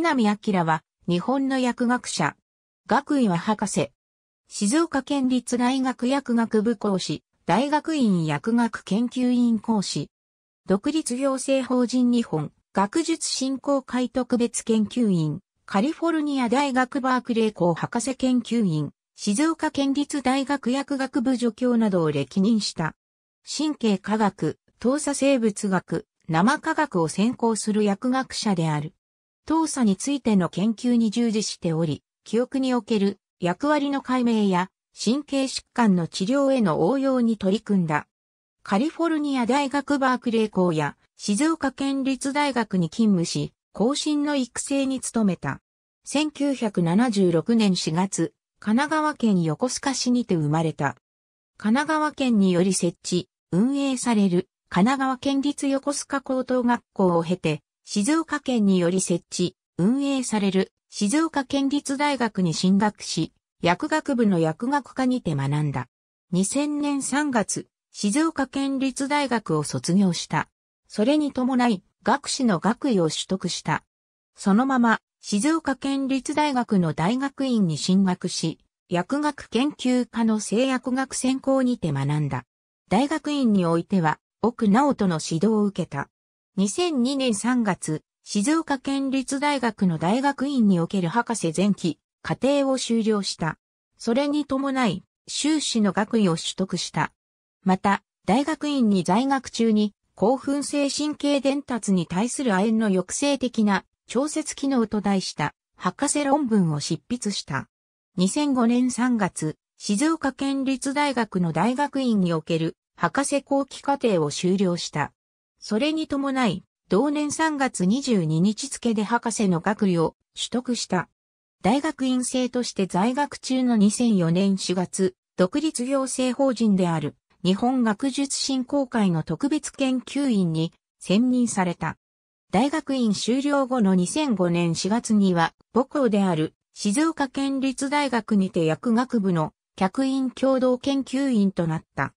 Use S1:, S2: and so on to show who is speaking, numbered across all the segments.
S1: 南明は日本の薬学者。学位は博士。静岡県立大学薬学部講師、大学院薬学研究院講師。独立行政法人日本学術振興会特別研究員、カリフォルニア大学バークレー校博士研究員、静岡県立大学薬学部助教などを歴任した。神経科学、動作生物学、生科学を専攻する薬学者である。当作についての研究に従事しており、記憶における役割の解明や神経疾患の治療への応用に取り組んだ。カリフォルニア大学バークレー校や静岡県立大学に勤務し、後進の育成に努めた。1976年4月、神奈川県横須賀市にて生まれた。神奈川県により設置、運営される神奈川県立横須賀高等学校を経て、静岡県により設置、運営される静岡県立大学に進学し、薬学部の薬学科にて学んだ。2000年3月、静岡県立大学を卒業した。それに伴い、学士の学位を取得した。そのまま、静岡県立大学の大学院に進学し、薬学研究科の製薬学専攻にて学んだ。大学院においては、奥直人の指導を受けた。2002年3月、静岡県立大学の大学院における博士前期、課程を修了した。それに伴い、修士の学位を取得した。また、大学院に在学中に、興奮性神経伝達に対する亜鉛の抑制的な調節機能と題した博士論文を執筆した。2005年3月、静岡県立大学の大学院における博士後期課程を修了した。それに伴い、同年3月22日付で博士の学位を取得した。大学院生として在学中の2004年4月、独立行政法人である日本学術振興会の特別研究員に選任された。大学院修了後の2005年4月には母校である静岡県立大学にて薬学部の客員共同研究員となった。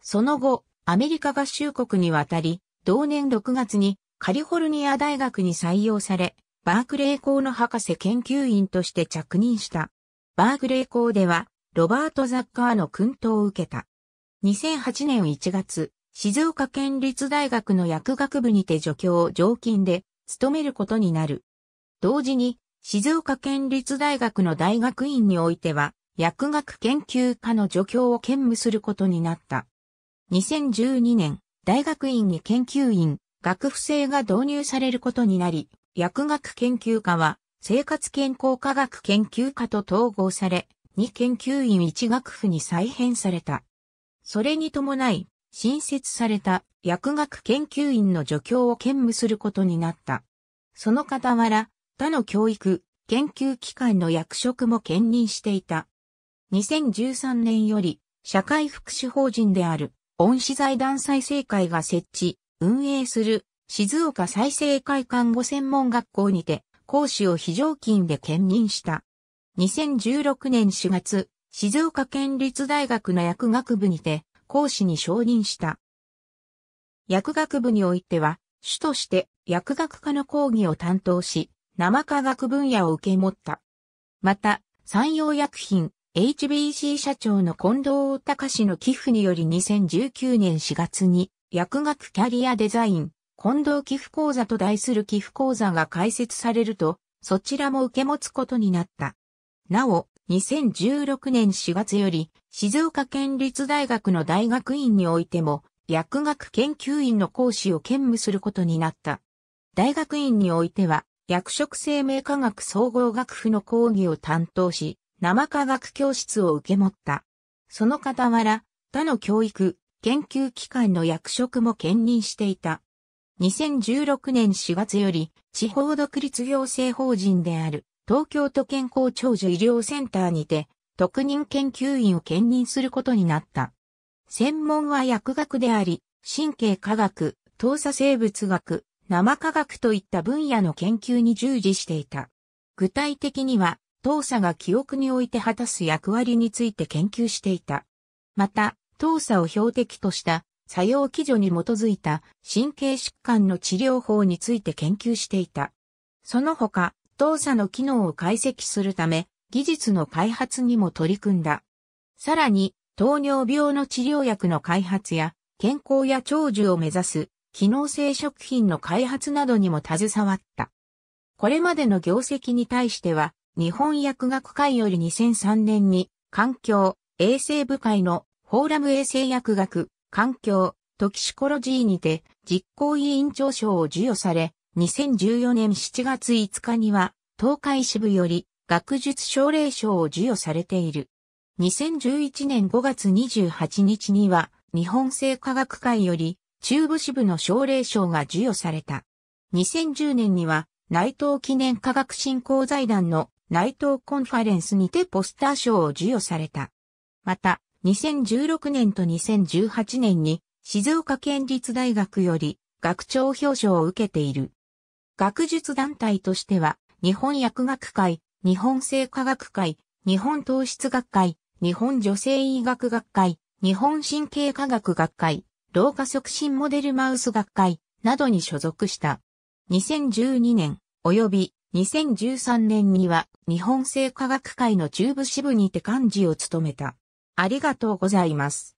S1: その後、アメリカ合衆国に渡り、同年6月にカリフォルニア大学に採用され、バークレー校の博士研究員として着任した。バークレー校では、ロバート・ザッカーの訓導を受けた。2008年1月、静岡県立大学の薬学部にて助教を常勤で務めることになる。同時に、静岡県立大学の大学院においては、薬学研究科の助教を兼務することになった。2012年、大学院に研究員、学府制が導入されることになり、薬学研究科は生活健康科学研究科と統合され、2研究院1学府に再編された。それに伴い、新設された薬学研究院の助教を兼務することになった。その傍ら、他の教育、研究機関の役職も兼任していた。2013年より、社会福祉法人である、恩師財団再生会が設置、運営する静岡再生会看護専門学校にて講師を非常勤で兼任した。2016年4月、静岡県立大学の薬学部にて講師に承認した。薬学部においては、主として薬学科の講義を担当し、生科学分野を受け持った。また、産業薬品、HBC 社長の近藤隆の寄付により2019年4月に薬学キャリアデザイン近藤寄付講座と題する寄付講座が開設されると、そちらも受け持つことになった。なお、2016年4月より、静岡県立大学の大学院においても、薬学研究院の講師を兼務することになった。大学院においては、薬食生命科学総合学府の講義を担当し、生科学教室を受け持った。その傍ら、他の教育、研究機関の役職も兼任していた。2016年4月より、地方独立行政法人である、東京都健康長寿医療センターにて、特任研究員を兼任することになった。専門は薬学であり、神経科学、投査生物学、生科学といった分野の研究に従事していた。具体的には、当社が記憶において果たす役割について研究していた。また、当社を標的とした作用基準に基づいた神経疾患の治療法について研究していた。その他、当社の機能を解析するため、技術の開発にも取り組んだ。さらに、糖尿病の治療薬の開発や、健康や長寿を目指す、機能性食品の開発などにも携わった。これまでの業績に対しては、日本薬学会より2003年に、環境、衛生部会のフォーラム衛生薬学、環境、トキシコロジーにて実行委員長賞を授与され、2014年7月5日には、東海支部より学術奨励賞を授与されている。2011年5月28日には、日本製科学会より中部支部の奨励賞が授与された。2010年には、内藤記念科学振興財団の内藤コンファレンスにてポスター賞を授与された。また、2016年と2018年に静岡県立大学より学長表彰を受けている。学術団体としては、日本薬学会、日本生科学会、日本糖質学会、日本女性医学学会、日本神経科学学会、老化促進モデルマウス学会などに所属した。2012年及び2013年には日本製科学会の中部支部にて幹事を務めた。ありがとうございます。